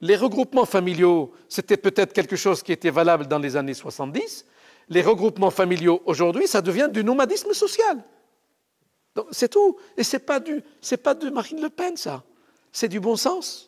Les regroupements familiaux, c'était peut-être quelque chose qui était valable dans les années 70. Les regroupements familiaux aujourd'hui, ça devient du nomadisme social. C'est tout. Et ce n'est pas, du, pas de Marine Le Pen, ça. C'est du bon sens.